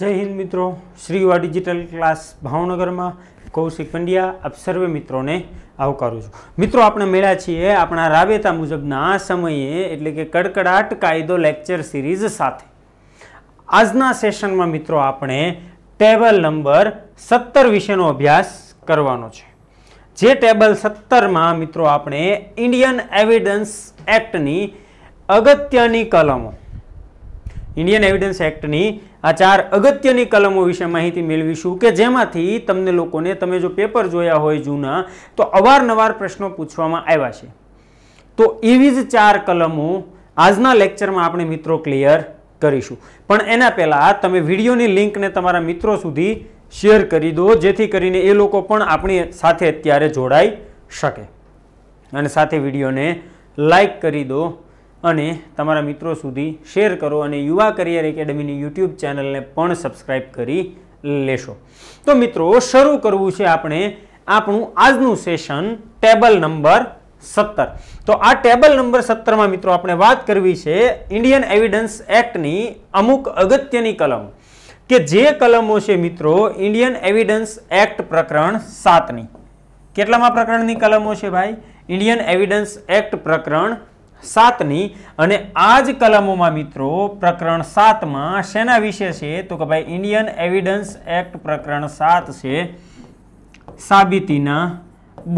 જય હિન્દ મિત્રો શ્રીવા digital class ભાવનગરમાં કૌશિક પંડ્યા આપ સર્વે મિત્રોને આવકારું છું મિત્રો આપણે મળ્યા છીએ આપણા રાબેતા મુજબના આ સમયે એટલે કે કડકડાટ કાયદો લેક્ચર સિરીઝ સાથે આજના સેશનમાં મિત્રો આપણે ટેબલ નંબર સત્તર વિશેનો અભ્યાસ કરવાનો છે જે ટેબલ સત્તરમાં મિત્રો આપણે ઇન્ડિયન એવિડન્સ એક્ટની અગત્યની કલમો ઇન્ડિયન એવિડન્સ એક્ટની આ ચાર અગત્યની કલમો વિશે માહિતી મેળવીશું કે જેમાંથી તમને લોકોને તમે જો પેપર જોયા હોય જૂના તો અવારનવાર પ્રશ્નો પૂછવામાં આવ્યા છે તો એવી જ ચાર કલમો આજના લેક્ચરમાં આપણે મિત્રો ક્લિયર કરીશું પણ એના પહેલાં તમે વિડીયોની લિંકને તમારા મિત્રો સુધી શેર કરી દો જેથી કરીને એ લોકો પણ આપણી સાથે અત્યારે જોડાઈ શકે અને સાથે વિડીયોને લાઈક કરી દો અને તમારા મિત્રો સુધી શેર કરો અને યુવા કરિયર એકેડમીની યુટ્યુબ ચેનલને પણ સબસ્ક્રાઈબ કરી લેશો તો મિત્રો શરૂ કરવું છે આપણે આપણું આજનું સેશન ટેબલ નંબર સત્તર તો આ ટેબલ નંબર સત્તરમાં મિત્રો આપણે વાત કરવી છે ઇન્ડિયન એવિડન્સ એક્ટની અમુક અગત્યની કલમ કે જે કલમો છે મિત્રો ઇન્ડિયન એવિડન્સ એક્ટ પ્રકરણ સાતની કેટલામાં પ્રકરણની કલમો છે ભાઈ ઇન્ડિયન એવિડન્સ એક્ટ પ્રકરણ સાતની અને આ જ કલમોમાં મિત્રો પ્રકરણ સાતમાં શેના વિશે છે તો કે ભાઈ ઇન્ડિયન એવિડન્સ એક્ટ પ્રકરણ સાત છે સાબિતીના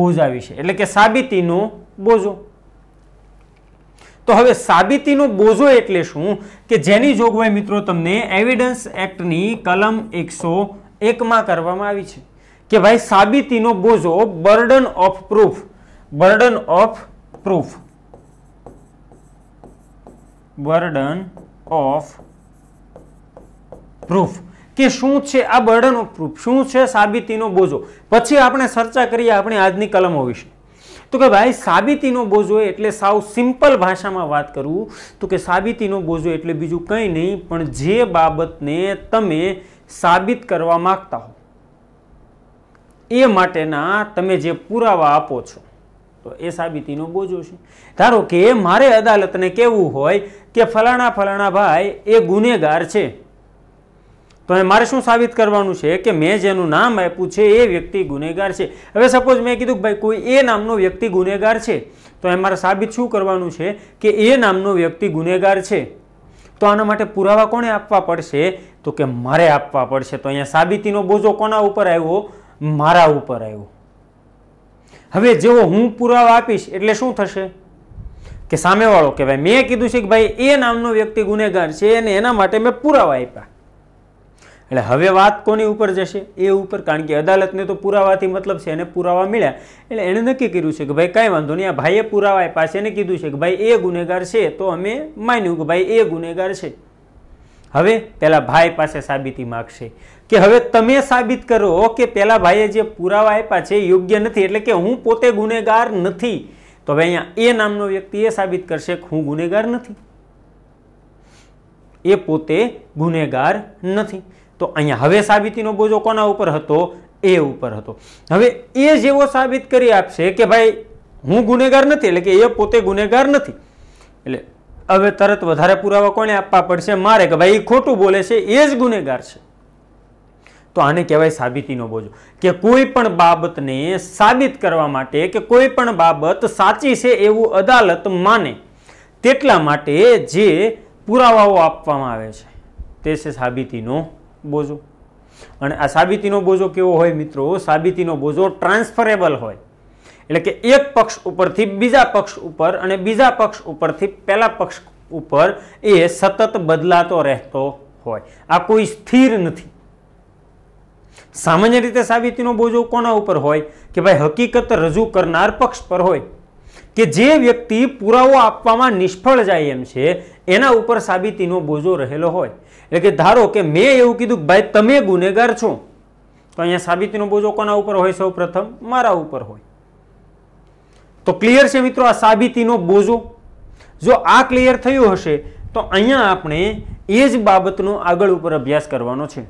બોજા વિશે એટલે કે સાબિતીનો બોજો તો હવે સાબિતીનો બોજો એટલે શું કે જેની જોગવાઈ મિત્રો તમને એવિડન્સ એક્ટની કલમ એકસો એકમાં કરવામાં આવી છે કે ભાઈ સાબિતીનો બોજો burden of proof burden of proof burden of proof કે શું છે આ બર્ડન ઓફ પ્રૂફ શું છે સાબિતીનો બોજો પછી આપણે ચર્ચા કરીએ આપણી આજની કલમો વિશે તો કે ભાઈ સાબિતીનો બોજો એટલે સાવ સિમ્પલ ભાષામાં વાત કરું તો કે સાબિતીનો બોજો એટલે બીજું કંઈ નહીં પણ જે બાબતને તમે સાબિત કરવા માગતા હો એ માટેના તમે જે પુરાવા આપો છો તો એ સાબિતીનો બોજો છે ધારો કે મારે અદાલતને કહેવું હોય કે ફલાણા ફલાણા ભાઈ એ ગુનેગાર છે તો હવે મારે શું સાબિત કરવાનું છે કે મેં જેનું નામ આપ્યું છે એ વ્યક્તિ ગુનેગાર છે હવે સપોઝ મેં કીધું કે ભાઈ કોઈ એ નામનો વ્યક્તિ ગુનેગાર છે તો એ મારે સાબિત શું કરવાનું છે કે એ નામનો વ્યક્તિ ગુનેગાર છે તો આના માટે પુરાવા કોને આપવા પડશે તો કે મારે આપવા પડશે તો અહીંયા સાબિતીનો બોજો કોના ઉપર આવ્યો મારા ઉપર આવ્યો હવે જેવો હું પુરાવા આપીશ એટલે શું થશે કે સામેવાળો કહેવાય મેં કીધું છે કે ભાઈ એ નામનો વ્યક્તિ ગુનેગાર છે અને એના માટે મેં પુરાવા આપ્યા એટલે હવે વાત કોની ઉપર જશે એ ઉપર કારણ કે અદાલતને તો પુરાવાથી મતલબ છે એને પુરાવા મળ્યા એટલે એણે નક્કી કર્યું છે કે ભાઈ કાંઈ વાંધો નહીં આ ભાઈએ પુરાવા આપ્યા છે એને કીધું છે કે ભાઈ એ ગુનેગાર છે તો અમે માન્યું કે ભાઈ એ ગુનેગાર છે હવે પેલા ભાઈ પાસે સાબિતી માગશે કે હવે તમે સાબિત કરો કે પેલા ભાઈએ જે પુરાવા આપ્યા છે યોગ્ય નથી એટલે કે હું પોતે ગુનેગાર નથી તો હવે અહીંયા એ નામનો વ્યક્તિ એ સાબિત કરશે કે હું ગુનેગાર નથી એ પોતે ગુનેગાર નથી તો અહીંયા હવે સાબિતીનો બોજો કોના ઉપર હતો એ ઉપર હતો હવે એ જેવો સાબિત કરી આપશે કે ભાઈ હું ગુનેગાર નથી એટલે કે એ પોતે ગુનેગાર નથી એટલે હવે તરત વધારે પુરાવા કોને આપવા પડશે મારે કે ભાઈ એ ખોટું બોલે છે એ જ ગુનેગાર છે તો આને કહેવાય સાબિતીનો બોજો કે કોઈ પણ બાબતને સાબિત કરવા માટે કે કોઈ પણ બાબત સાચી છે એવું અદાલત માને તેટલા માટે જે પુરાવાઓ આપવામાં આવે છે તે છે સાબિતીનો બોજો અને આ સાબિતીનો બોજો કેવો હોય મિત્રો સાબિતીનો બોજો ટ્રાન્સફરેબલ હોય એટલે કે એક પક્ષ ઉપરથી બીજા પક્ષ ઉપર અને બીજા પક્ષ ઉપરથી પહેલા પક્ષ ઉપર એ સતત બદલાતો રહેતો હોય આ કોઈ સ્થિર નથી સામાન્ય રીતે સાબિતીનો બોજો કોના ઉપર હોય કે ભાઈ હકીકત રજૂ કરનાર પક્ષ પર હોય કે જે વ્યક્તિ પુરાવો આપવામાં નિષ્ફળ જાય એમ છે એના ઉપર સાબિતીનો બોજો રહેલો હોય એટલે કે ધારો કે મેં એવું કીધું કે ભાઈ તમે ગુનેગાર છો તો અહીંયા સાબિતીનો બોજો કોના ઉપર હોય સૌ મારા ઉપર હોય તો ક્લિયર છે મિત્રો આ સાબિતીનો બોજો જો આ ક્લિયર થયું હશે તો અહીંયા આપણે એ જ બાબતનો આગળ ઉપર અભ્યાસ કરવાનો છે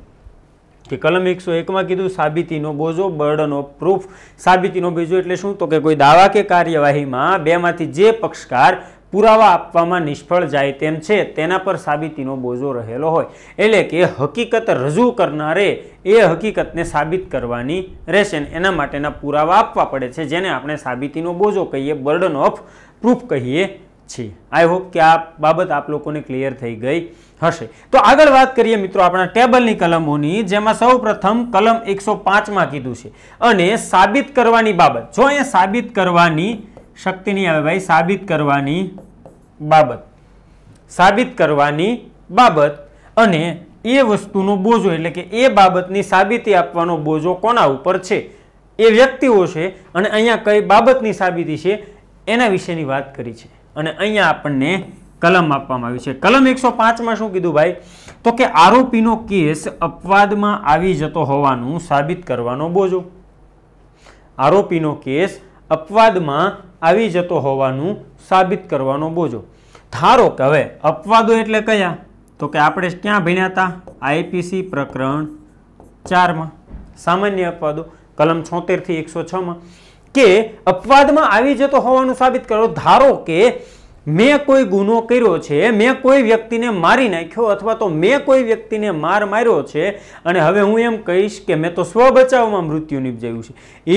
કે કલમ એકસો એકમાં કીધું સાબિતીનો બોજો બર્ડન ઓફ પ્રૂફ સાબિતીનો બીજો એટલે શું તો કે કોઈ દાવા કે કાર્યવાહીમાં બેમાંથી જે પક્ષકાર પુરાવા આપવામાં નિષ્ફળ જાય તેમ છે તેના પર સાબિતીનો બોજો રહેલો હોય એટલે કે હકીકત રજૂ કરનારે એ હકીકતને સાબિત કરવાની રહેશે એના માટેના પુરાવા આપવા પડે છે જેને આપણે સાબિતીનો બોજો કહીએ બર્ડન ઓફ પ્રૂફ કહીએ છીએ આઈ હોપ કે આ બાબત આપ લોકોને ક્લિયર થઈ ગઈ હશે તો આગળ વાત કરીએ મિત્રો આપણા ટેબલની કલમોની જેમાં સૌ પ્રથમ કલમ એકસો પાંચમાં કીધું છે અને સાબિત કરવાની બાબત જો અહીંયા સાબિત કરવાની શક્તિ નહીં આવે ભાઈ સાબિત કરવાની બાબત સાબિત કરવાની બાબત અને એ વસ્તુનો બોજો એટલે કે એ બાબતની સાબિતી આપવાનો બોજો કોના ઉપર છે એ વ્યક્તિઓ છે અને અહીંયા કઈ બાબતની સાબિતી છે એના વિશેની વાત કરી છે અને અહીંયા આપણને કલમ આપવામાં આવ્યું છે કલમ એકસો પાંચમાં શું કીધું ભાઈ તો કે આરોપીનો કેસ અપવાદમાં આવી જતો હોવાનું સાબિત કરવાનો બોજો આરોપીનો કેસ અપવાદમાં આવી જતો હોવાનું સાબિત કરવાનો બોજો ધારો કે હવે અપવાદો એટલે કયા તો કે આપણે ક્યાં ભણ્યા હતા આઈપીસી પ્રકરણ ચારમાં સામાન્ય અપવાદો કલમ છોતેરથી એકસો છમાં કે અપવાદમાં આવી જતો હોવાનું સાબિત કરો ધારો કે મેં કોઈ ગુનો કર્યો છે મેં કોઈ વ્યક્તિને મારી નાખ્યો અથવા તો મેં કોઈ વ્યક્તિને માર માર્યો છે અને હવે હું એમ કહીશ કે મેં તો સ્વ બચાવમાં મૃત્યુ નીપજાયું છે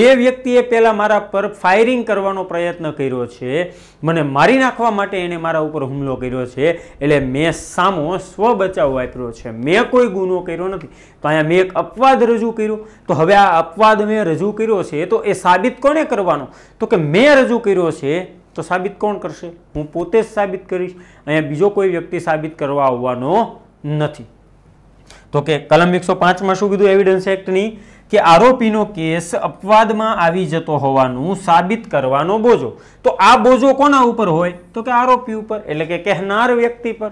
એ વ્યક્તિએ પહેલાં મારા પર ફાયરિંગ કરવાનો પ્રયત્ન કર્યો છે મને મારી નાખવા માટે એણે મારા ઉપર હુમલો કર્યો છે એટલે મેં સામો સ્વ બચાવ વાપર્યો છે મેં કોઈ ગુનો કર્યો નથી તો અહીંયા મેં એક અપવાદ રજૂ કર્યો તો હવે આ અપવાદ મેં રજૂ કર્યો છે તો એ સાબિત કોને કરવાનો તો કે મેં રજૂ કર્યો છે તો સાબિત કોણ કરશે હું પોતે જ સાબિત કરીશ અહીંયા બીજો કોઈ વ્યક્તિ સાબિત કરવા આવવાનો નથી તો કે કલમ એકસો પાંચમાં શું કીધું એવિડન્સ એક્ટની કે આરોપીનો કેસ અપવાદમાં આવી જતો હોવાનું સાબિત કરવાનો બોજો તો આ બોજો કોના ઉપર હોય તો કે આરોપી ઉપર એટલે કે કહેનાર વ્યક્તિ પર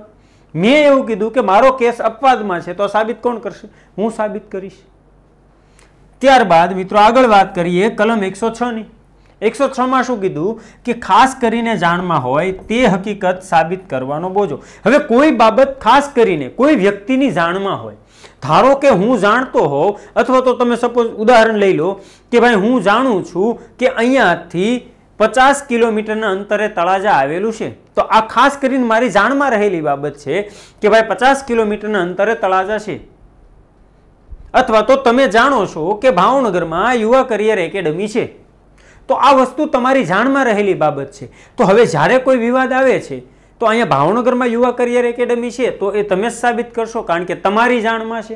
મેં એવું કીધું કે મારો કેસ અપવાદમાં છે તો સાબિત કોણ કરશે હું સાબિત કરીશ ત્યારબાદ મિત્રો આગળ વાત કરીએ કલમ એકસો છની એકસો છમાં શું કીધું કે ખાસ કરીને જાણમાં હોય તે હકીકત સાબિત કરવાનો બોજો હવે કોઈ બાબત ખાસ કરીને કોઈ વ્યક્તિની જાણમાં હોય ધારો કે હું જાણતો હોઉં અથવા તો તમે સપોઝ ઉદાહરણ લઈ લો કે ભાઈ હું જાણું છું કે અહીંયાથી પચાસ કિલોમીટરના અંતરે તળાજા આવેલું છે તો આ ખાસ કરીને મારી જાણમાં રહેલી બાબત છે કે ભાઈ પચાસ કિલોમીટરના અંતરે તળાજા છે અથવા તો તમે જાણો છો કે ભાવનગરમાં યુવા કરિયર એકેડમી છે તો આ વસ્તુ તમારી જાણમાં રહેલી બાબત છે તો હવે જ્યારે કોઈ વિવાદ આવે છે તો અહીંયા ભાવનગરમાં યુવા કરિયર એકેડમી છે તો એ તમે જ સાબિત કરશો કારણ કે તમારી જાણમાં છે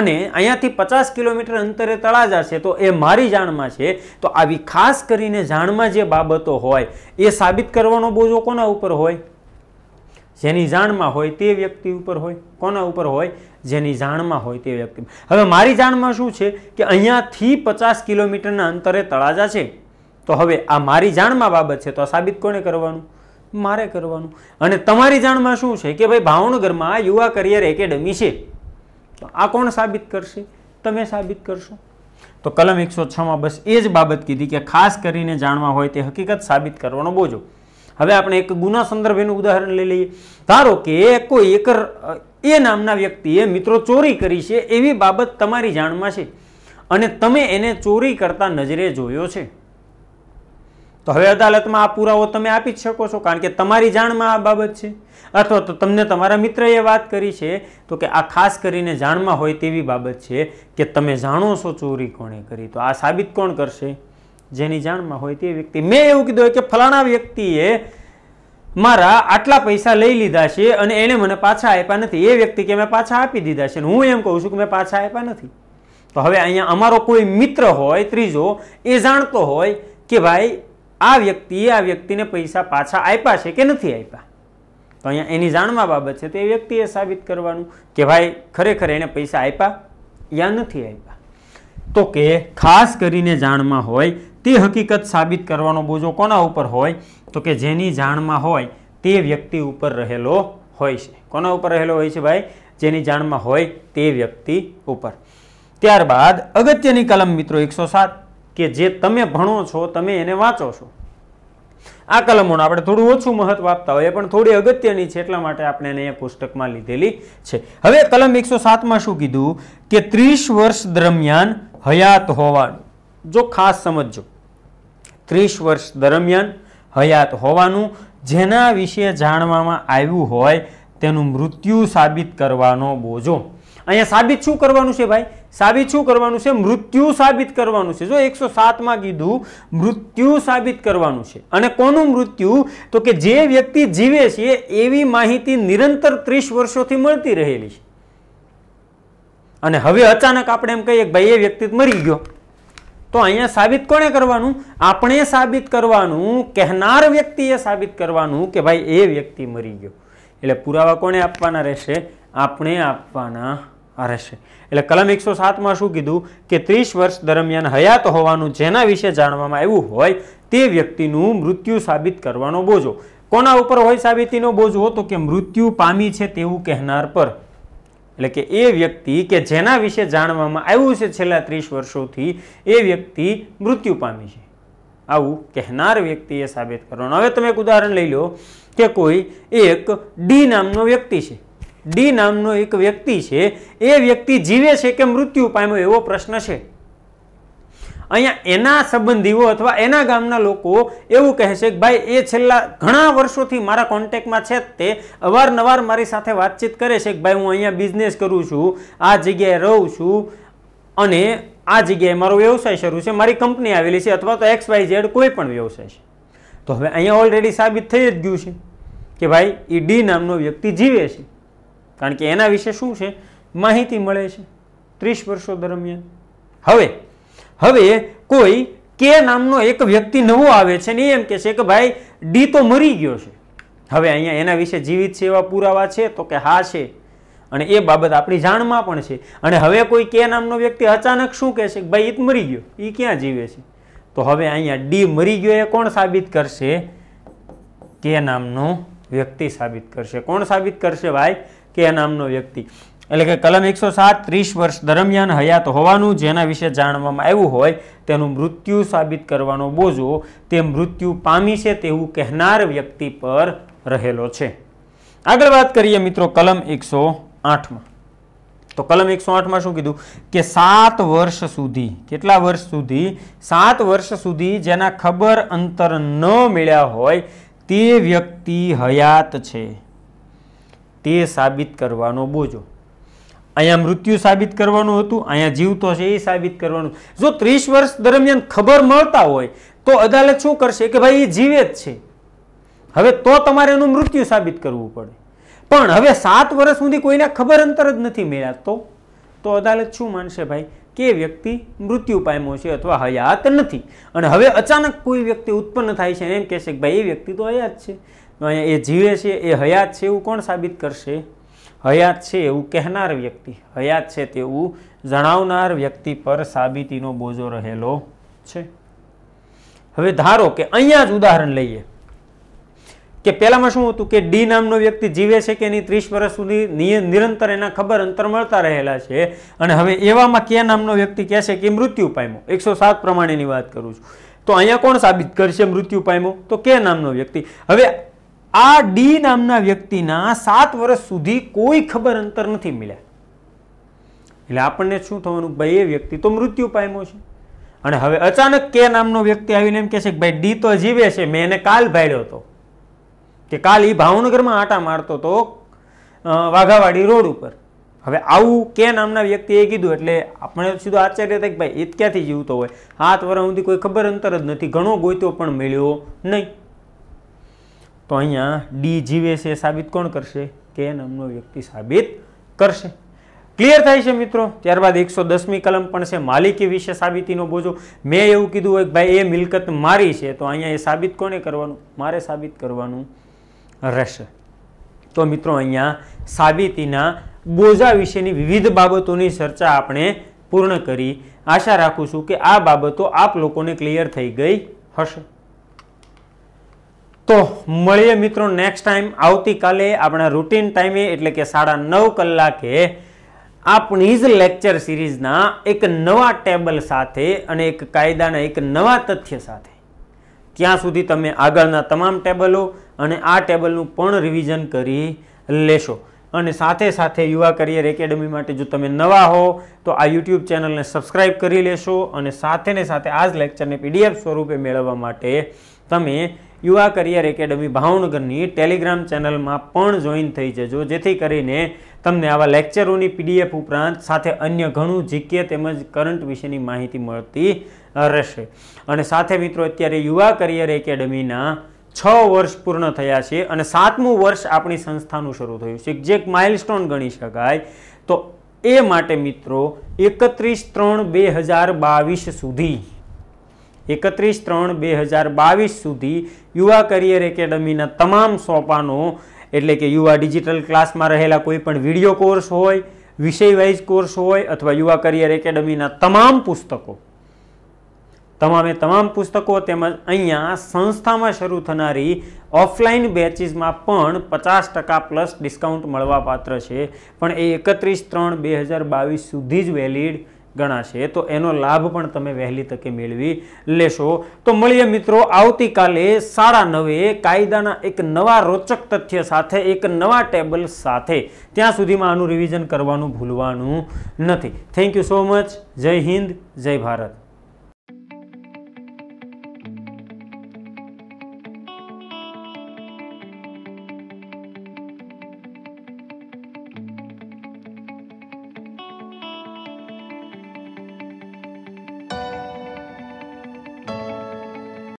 અને અહીંયાથી પચાસ કિલોમીટર અંતરે તળાજા છે તો એ મારી જાણમાં છે તો આવી ખાસ કરીને જાણમાં જે બાબતો હોય એ સાબિત કરવાનો બોજો કોના ઉપર હોય જેની જાણમાં હોય તે વ્યક્તિ ઉપર હોય કોના ઉપર હોય જેની જાણમાં હોય તે વ્યક્તિ હવે મારી જાણમાં શું છે કે અહીંયાથી પચાસ કિલોમીટરના અંતરે તળાજા છે તો હવે આ મારી જાણમાં બાબત છે તો આ સાબિત કોને કરવાનું મારે કરવાનું અને તમારી જાણમાં શું છે કે ભાઈ ભાવનગરમાં યુવા કરિયર એકેડમી છે તો આ કોણ સાબિત કરશે તમે સાબિત કરશો તો કલમ એકસો છમાં બસ એ જ બાબત કીધી કે ખાસ કરીને જાણવા હોય તે હકીકત સાબિત કરવાનો બોજો હવે આપણે એક ગુના સંદર્ભેનું ઉદાહરણ લઈ લઈએ ધારો કે કોઈ એકર એ નામના વ્યક્તિએ મિત્રો ચોરી કરી છે એવી બાબત તમારી જાણમાં છે અને તમે એને ચોરી કરતા નજરે જોયો છે તો હવે અદાલતમાં આ પુરાવો તમે આપી શકો છો કારણ કે તમારી જાણમાં આ બાબત છે અથવા તો તમને તમારા મિત્રએ વાત કરી છે તો કે આ ખાસ કરીને જાણમાં હોય તેવી બાબત છે કે તમે જાણો છો ચોરી કોણે કરી તો આ સાબિત કોણ કરશે જેની જાણમાં હોય તે વ્યક્તિ મેં એવું કીધું કે ફલાણા વ્યક્તિએ મારા આટલા પૈસા લઈ લીધા છે અને એણે મને પાછા આપ્યા નથી એ વ્યક્તિ કે મેં પાછા આપી દીધા છે હું એમ કહું છું કે મેં પાછા આપ્યા નથી તો હવે અહીંયા અમારો કોઈ મિત્ર હોય ત્રીજો એ જાણતો હોય કે ભાઈ આ વ્યક્તિએ આ વ્યક્તિને પૈસા પાછા આપ્યા છે કે નથી આપ્યા તો અહીંયા એની જાણવા બાબત છે તો એ વ્યક્તિએ સાબિત કરવાનું કે ભાઈ ખરેખર એને પૈસા આપ્યા યા નથી આપ્યા તો કે ખાસ કરીને જાણમાં હોય તે હકીકત સાબિત કરવાનો બોજો કોના ઉપર હોય તો કે જેની જાણમાં હોય તે વ્યક્તિ ઉપર રહેલો હોય છે કોના ઉપર રહેલો હોય છે ભાઈ જેની જાણમાં હોય તે વ્યક્તિ ઉપર ત્યારબાદ અગત્યની કલમ મિત્રો એકસો સાત કે જે તમે ભણો છો તમે એને વાંચો છો આ કલમોને આપણે થોડું ઓછું મહત્વ આપતા હોય પણ થોડી અગત્યની છે એટલા માટે આપણે એને અહીંયા પુસ્તકમાં લીધેલી છે હવે કલમ એકસો સાતમાં શું કીધું કે ત્રીસ વર્ષ દરમિયાન હયાત હોવાનું જો ખાસ સમજજો ત્રીસ વર્ષ દરમિયાન હયાત હોવાનું જેના વિશે જાણવામાં આવ્યું હોય તેનું મૃત્યુ સાબિત કરવાનો બોજો અહીંયા સાબિત શું કરવાનું છે ભાઈ સાબિત શું કરવાનું છે મૃત્યુ સાબિત કરવાનું છે જો એકસો સાતમાં કીધું મૃત્યુ સાબિત કરવાનું છે અને કોનું મૃત્યુ તો કે જે વ્યક્તિ જીવે છે એવી માહિતી નિરંતર ત્રીસ વર્ષોથી મળતી રહેલી છે અને હવે અચાનક આપણે એમ કહીએ ભાઈ એ વ્યક્તિ મરી ગયો તો અહીંયા સાબિત કોણે કરવાનું આપણે સાબિત કરવાનું કહેનાર વ્યક્તિએ સાબિત કરવાનું કે ભાઈ એ વ્યક્તિ મરી ગયો એટલે પુરાવા કોણે આપવાના રહેશે આપણે આપવાના રહેશે એટલે કલમ એકસો સાતમાં શું કીધું કે ત્રીસ વર્ષ દરમિયાન હયાત હોવાનું જેના વિશે જાણવામાં આવ્યું હોય તે વ્યક્તિનું મૃત્યુ સાબિત કરવાનો બોજો કોના ઉપર હોય સાબિતીનો બોજો તો કે મૃત્યુ પામી છે તેવું કહેનાર પર એટલે કે એ વ્યક્તિ કે જેના વિશે જાણવામાં આવ્યું છે છેલ્લા ત્રીસ વર્ષોથી એ વ્યક્તિ મૃત્યુ પામી છે આવું કહેનાર વ્યક્તિએ સાબિત કરવાનું હવે તમે એક ઉદાહરણ લઈ લો કે કોઈ એક ડી નામનો વ્યક્તિ છે ડી નામનો એક વ્યક્તિ છે એ વ્યક્તિ જીવે છે કે મૃત્યુ પામ્યો એવો પ્રશ્ન છે અહીંયા એના સંબંધીઓ અથવા એના ગામના લોકો એવું કહે છે કે ભાઈ એ છેલ્લા ઘણા વર્ષોથી મારા કોન્ટેક્ટમાં છે તે અવારનવાર મારી સાથે વાતચીત કરે છે કે ભાઈ હું અહીંયા બિઝનેસ કરું છું આ જગ્યાએ રહું છું અને આ જગ્યાએ મારો વ્યવસાય શરૂ છે મારી કંપની આવેલી છે અથવા તો એક્સ વાય ઝેડ કોઈ પણ વ્યવસાય છે તો હવે અહીંયા ઓલરેડી સાબિત થઈ જ ગયું છે કે ભાઈ એ ડી નામનો વ્યક્તિ જીવે છે કારણ કે એના વિશે શું છે માહિતી મળે છે ત્રીસ વર્ષો દરમિયાન હવે હવે કોઈ કે નામનો એક વ્યક્તિ નવો આવે છે ને એમ કે છે કે ભાઈ ડી તો મરી ગયો છે હવે અહીંયા એના વિશે જીવિત છે એવા પુરાવા છે તો કે હા છે અને એ બાબત આપણી જાણમાં પણ છે અને હવે કોઈ કે નામનો વ્યક્તિ અચાનક શું કહે છે કે ભાઈ ઈત મરી ગયો એ ક્યાં જીવે છે તો હવે અહીંયા ડી મરી ગયો એ કોણ સાબિત કરશે કે નામનો વ્યક્તિ સાબિત કરશે કોણ સાબિત કરશે ભાઈ કે નામનો વ્યક્તિ એટલે કે કલમ એકસો સાત ત્રીસ વર્ષ દરમિયાન હયાત હોવાનું જેના વિશે જાણવામાં આવ્યું હોય તેનું મૃત્યુ સાબિત કરવાનો બોજો તે મૃત્યુ પામી છે તેવું કહેનાર વ્યક્તિ પર રહેલો છે આગળ વાત કરીએ મિત્રો કલમ એકસો આઠમાં તો કલમ એકસો આઠમાં શું કીધું કે સાત વર્ષ સુધી કેટલા વર્ષ સુધી સાત વર્ષ સુધી જેના ખબર અંતર ન મળ્યા હોય તે વ્યક્તિ હયાત છે તે સાબિત કરવાનો બોજો અહીંયા મૃત્યુ સાબિત કરવાનું હતું અહીંયા જીવતો છે એ સાબિત કરવાનું જો ત્રીસ વર્ષ દરમિયાન ખબર મળતા હોય તો અદાલત શું કરશે કે ભાઈ એ જીવે જ છે હવે તો તમારે એનું મૃત્યુ સાબિત કરવું પડે પણ હવે સાત વર્ષ સુધી કોઈને ખબર અંતર જ નથી મેળાતો તો તો અદાલત શું માનશે ભાઈ કે વ્યક્તિ મૃત્યુ પામ્યો છે અથવા હયાત નથી અને હવે અચાનક કોઈ વ્યક્તિ ઉત્પન્ન થાય છે એમ કહેશે કે ભાઈ એ વ્યક્તિ તો હયાત છે અહીંયા એ જીવે છે એ હયાત છે એવું કોણ સાબિત કરશે હયાત છે એવું કહેનાર વ્યક્તિ હયાત છે તેવું જણાવનાર વ્યક્તિ પર સાબિતીનો બોજો રહેલો છે હવે ધારો કે અહીંયા જ ઉદાહરણ લઈએ કે પહેલામાં શું હતું કે ડી નામનો વ્યક્તિ જીવે છે કે એની ત્રીસ વર્ષ સુધી નિરંતર એના ખબર અંતર મળતા રહેલા છે અને હવે એવામાં કે નામનો વ્યક્તિ કહેશે કે મૃત્યુ પામ્યો એકસો સાત પ્રમાણેની વાત કરું છું તો અહીંયા કોણ સાબિત કરશે મૃત્યુ પામ્યો તો કે નામનો વ્યક્તિ હવે આ ડી નામના વ્યક્તિના સાત વર્ષ સુધી કોઈ ખબર અંતર નથી મળ્યા એટલે આપણને શું થવાનું ભાઈ એ વ્યક્તિ તો મૃત્યુ પામ્યો છે અને હવે અચાનક કે નામનો વ્યક્તિ આવીને એમ છે કે ભાઈ ડી તો જીવે છે મેં એને કાલ ભાડ્યો હતો કે કાલ એ ભાવનગરમાં આટા મારતો હતો વાઘાવાડી રોડ ઉપર હવે આવું કે નામના વ્યક્તિએ કીધું એટલે આપણે સીધું આશ્ચર્ય થાય કે ભાઈ એ ક્યાંથી જીવતો હોય હાથ વરા સુધી કોઈ ખબર અંતર જ નથી ઘણો ગોત્યો પણ મળ્યો નહીં તો અહીંયા ડી જીવે છે સાબિત કોણ કરશે કે નામનો વ્યક્તિ સાબિત કરશે ક્લિયર થાય છે મિત્રો ત્યારબાદ એકસો દસમી કલમ પણ છે માલિકી વિશે સાબિતીનો બોજો મેં એવું કીધું હોય કે ભાઈ એ મિલકત મારી છે તો અહીંયા એ સાબિત કોને કરવાનું મારે સાબિત કરવાનું રહેશે તો મિત્રો અહીંયા સાબિતીના બોજા વિશેની વિવિધ બાબતોની ચર્ચા આપણે પૂર્ણ કરી આશા રાખું છું કે આ બાબતો આપ લોકોને ક્લિયર થઈ ગઈ હશે તો મળીએ મિત્રો નેક્સ્ટ ટાઈમ આવતીકાલે આપણા રૂટીન ટાઈમે એટલે કે સાડા નવ કલાકે આપણી જ લેક્ચર સિરીઝના એક નવા ટેબલ સાથે અને એક કાયદાના એક નવા તથ્ય સાથે ત્યાં સુધી તમે આગળના તમામ ટેબલો અને આ ટેબલનું પણ રિવિઝન કરી લેશો અને સાથે સાથે યુવા કરિયર એકેડમી માટે જો તમે નવા હો તો આ યુટ્યુબ ચેનલને સબસ્ક્રાઇબ કરી લેશો અને સાથે સાથે આ જ લેક્ચરને પીડીએફ સ્વરૂપે મેળવવા માટે તમે યુવા કરિયર એકેડમી ભાવનગરની ટેલિગ્રામ ચેનલમાં પણ જોઈન થઈ જજો જેથી કરીને તમને આવા લેક્ચરોની પીડીએફ ઉપરાંત સાથે અન્ય ઘણું જીકે તેમજ કરંટ વિશેની માહિતી મળતી રહેશે અને સાથે મિત્રો અત્યારે યુવા કરિયર એકેડમીના છ વર્ષ પૂર્ણ થયા છે અને સાતમું વર્ષ આપણી સંસ્થાનું શરૂ થયું છે જે એક માઇલસ્ટોન ગણી શકાય તો એ માટે મિત્રો એકત્રીસ ત્રણ બે હજાર બાવીસ સુધી એકત્રીસ ત્રણ બે હજાર બાવીસ સુધી યુવા કરિયર એકેડમીના તમામ સોપાનો એટલે કે યુવા ડિજિટલ ક્લાસમાં રહેલા કોઈ પણ વિડીયો કોર્સ હોય વિષયવાઇઝ કોર્સ હોય અથવા યુવા કરિયર એકેડમીના તમામ પુસ્તકો તમામે તમામ પુસ્તકો તેમજ અહીંયા સંસ્થામાં શરૂ થનારી ઓફલાઈન બેચીસમાં પણ પચાસ ટકા પ્લસ ડિસ્કાઉન્ટ મળવાપાત્ર છે પણ એ એકત્રીસ ત્રણ બે હજાર બાવીસ સુધી જ વેલિડ ગણાશે તો એનો લાભ પણ તમે વહેલી તકે મેળવી લેશો તો મળીએ મિત્રો આવતીકાલે સાડા નવે કાયદાના એક નવા રોચક તથ્ય સાથે એક નવા ટેબલ સાથે ત્યાં સુધીમાં આનું રિવિઝન કરવાનું ભૂલવાનું નથી થેન્ક યુ સો મચ જય હિન્દ જય ભારત